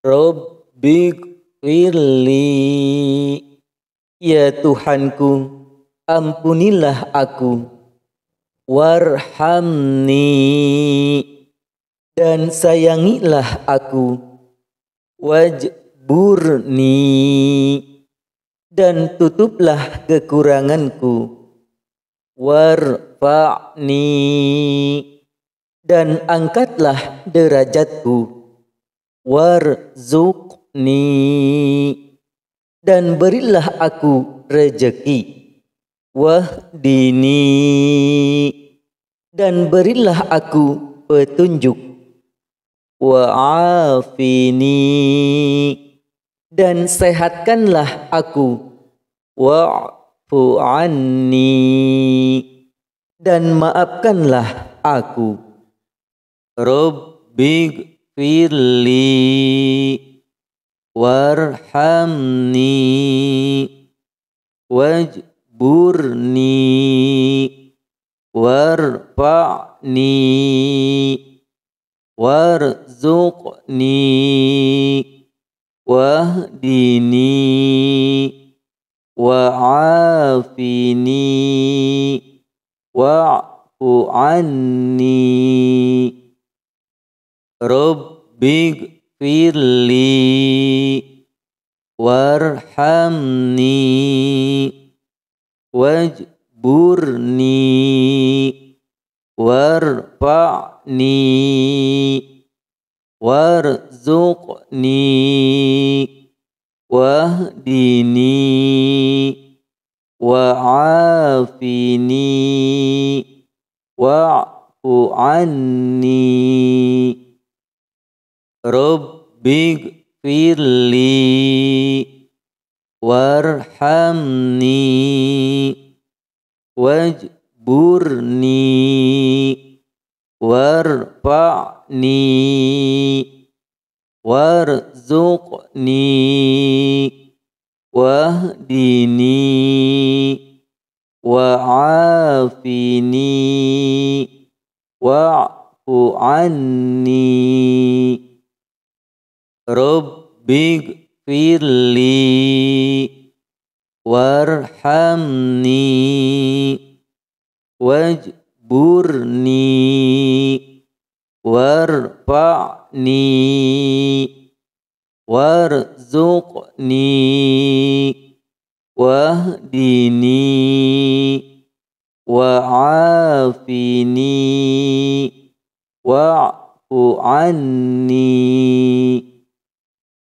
Robbi Firli Ya Tuhanku ampunilah aku Warhamni dan sayangilah aku Wajburni dan tutuplah kekuranganku warfa'ni dan angkatlah derajatku warzuqni dan berilah aku rejeki wahdini dan berilah aku petunjuk wa'afini dan sehatkanlah aku wa'fu anni dan maafkanlah aku Rabbig اغفر لي وارحمني واجبرني وارفعني وارزقني واهدني وعافني واعف عني رب اغفر لي وارحمني واجبرني وارفعني وارزقني واهدني وعافني واعف عني رب اغفر لي وارحمني واجبرني وارفعني وارزقني واهدني وعافني واعف عني رب اغفر لي وارحمني واجبرني وارفعني وارزقني واهدني وعافني واعف عني